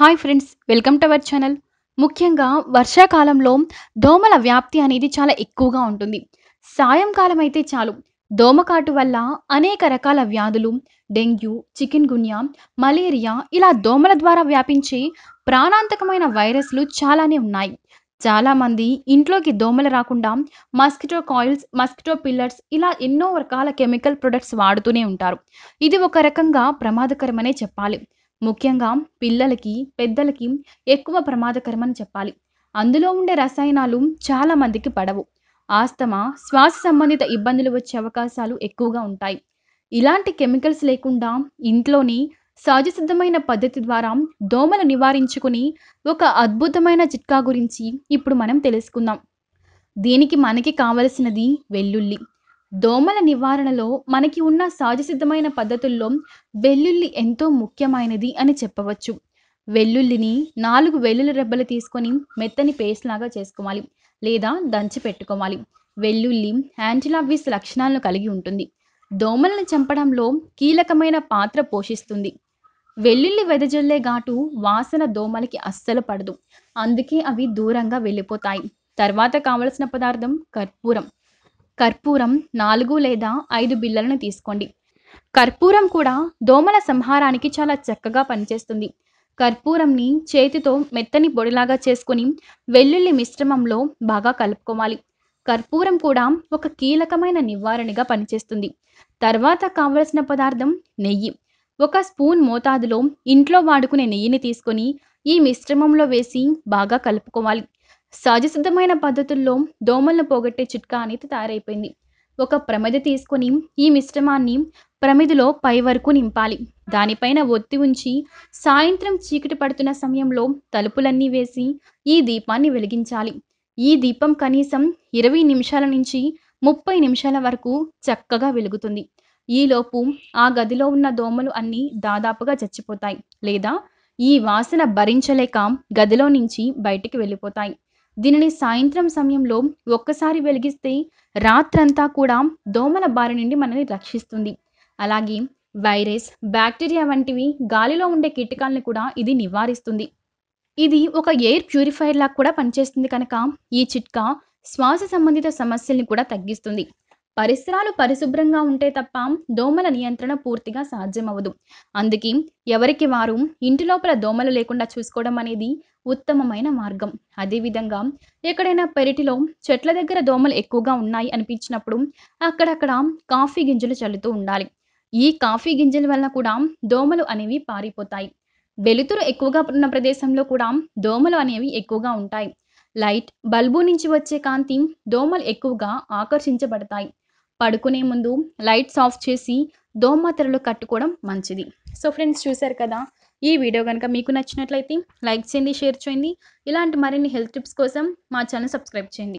hi friends welcome to our channel ముఖ్యంగా వర్షాకాలంలో దోమల వ్యాప్తి అనేది చాలా ఎక్కువగా ఉంటుంది సాయంకాలం అయితే చాలు దోమకాటు వల్ల అనేక రకాల వ్యాధులు డెంగ్యూ చికెన్ గున్యా మలేరియా ఇలా దోమల ద్వారా వ్యాపించే ప్రాణాంతకమైన వైరస్లు చాలానే ఉన్నాయి చాలామంది ఇంట్లోకి దోమలు రాకుండా మస్కిటో కాయిల్స్ మస్కిటో పిల్లర్స్ ఇలా ఎన్నో రకాల కెమికల్ ప్రొడక్ట్స్ వాడుతూనే ఉంటారు ఇది ఒక రకంగా ప్రమాదకరమనే చెప్పాలి ముఖ్యంగా పిల్లలకి పెద్దలకి ఎక్కువ ప్రమాదకరమని చెప్పాలి అందులో ఉండే రసాయనాలు చాలా మందికి పడవు ఆస్తమా శ్వాస సంబంధిత ఇబ్బందులు వచ్చే అవకాశాలు ఎక్కువగా ఉంటాయి ఇలాంటి కెమికల్స్ లేకుండా ఇంట్లోని సహజసిద్ధమైన పద్ధతి ద్వారా దోమలు నివారించుకుని ఒక అద్భుతమైన చిట్కా గురించి ఇప్పుడు మనం తెలుసుకుందాం దీనికి మనకి కావలసినది వెల్లుల్లి దోమల నివారణలో మనకి ఉన్న సహజసిద్ధమైన పద్ధతుల్లో వెల్లుల్లి ఎంతో ముఖ్యమైనది అని చెప్పవచ్చు వెల్లుల్లిని నాలుగు వెల్లుల్లి రెబ్బలు తీసుకొని మెత్తని పేస్ట్ లాగా చేసుకోవాలి లేదా దంచి పెట్టుకోవాలి వెల్లుల్లి యాంటిలావిస్ లక్షణాలను కలిగి ఉంటుంది దోమలను చంపడంలో కీలకమైన పాత్ర పోషిస్తుంది వెల్లుల్లి వెదజల్లే ఘాటు వాసన దోమలకి అస్సలు పడదు అందుకే అవి దూరంగా వెళ్ళిపోతాయి తర్వాత కావలసిన పదార్థం కర్పూరం కర్పూరం నాలుగు లేదా ఐదు బిళ్ళలను తీసుకోండి కర్పూరం కూడా దోమల సంహారానికి చాలా చక్కగా పనిచేస్తుంది కర్పూరంని చేతితో మెత్తని పొడిలాగా చేసుకుని వెల్లుల్లి మిశ్రమంలో బాగా కలుపుకోవాలి కర్పూరం కూడా ఒక కీలకమైన నివారణగా పనిచేస్తుంది తర్వాత కావలసిన పదార్థం నెయ్యి ఒక స్పూన్ మోతాదులో ఇంట్లో వాడుకునే నెయ్యిని తీసుకొని ఈ మిశ్రమంలో వేసి బాగా కలుపుకోవాలి సహజసిద్ధమైన పద్ధతుల్లో దోమలను పోగొట్టే చిట్కా అనేది తయారైపోయింది ఒక ప్రమిద తీసుకొని ఈ మిశ్రమాన్ని ప్రమిదిలో పై వరకు నింపాలి దానిపైన ఒత్తి ఉంచి సాయంత్రం చీకటి పడుతున్న సమయంలో తలుపులన్నీ వేసి ఈ దీపాన్ని వెలిగించాలి ఈ దీపం కనీసం ఇరవై నిమిషాల నుంచి ముప్పై నిమిషాల వరకు చక్కగా వెలుగుతుంది ఈలోపు ఆ గదిలో ఉన్న దోమలు అన్నీ దాదాపుగా చచ్చిపోతాయి లేదా ఈ వాసన భరించలేక గదిలో నుంచి బయటికి వెళ్ళిపోతాయి దీనిని సాయంత్రం సమయంలో ఒక్కసారి వెలిగిస్తే రాత్రంతా కూడా దోమల బారి నుండి మనల్ని రక్షిస్తుంది అలాగే వైరస్ బ్యాక్టీరియా వంటివి గాలిలో ఉండే కీటకాలను కూడా ఇది నివారిస్తుంది ఇది ఒక ఎయిర్ ప్యూరిఫైయర్ లాగా కూడా పనిచేస్తుంది కనుక ఈ చిట్కా శ్వాస సంబంధిత సమస్యల్ని కూడా తగ్గిస్తుంది పరిసరాలు పరిశుభ్రంగా ఉంటే తప్ప దోమల నియంత్రణ పూర్తిగా సాధ్యమవదు అందుకే ఎవరికి వారు ఇంటి లోపల దోమలు లేకుండా చూసుకోవడం అనేది ఉత్తమమైన మార్గం అదేవిధంగా ఎక్కడైనా పెరటిలో చెట్ల దగ్గర దోమలు ఎక్కువగా ఉన్నాయి అనిపించినప్పుడు అక్కడక్కడ కాఫీ గింజలు చల్లుతూ ఉండాలి ఈ కాఫీ గింజల వల్ల కూడా దోమలు అనేవి పారిపోతాయి వెలుతురు ఎక్కువగా ఉన్న ప్రదేశంలో కూడా దోమలు అనేవి ఎక్కువగా ఉంటాయి లైట్ బల్బు నుంచి వచ్చే కాంతి దోమలు ఎక్కువగా ఆకర్షించబడతాయి పడుకునే ముందు లైట్స్ ఆఫ్ చేసి దోమతెరలు కట్టుకోవడం మంచిది సో ఫ్రెండ్స్ చూశారు కదా ఈ వీడియో కనుక మీకు నచ్చినట్లయితే లైక్ చేయండి షేర్ చేయండి ఇలాంటి మరిన్ని హెల్త్ టిప్స్ కోసం మా ఛానల్ సబ్స్క్రైబ్ చేయండి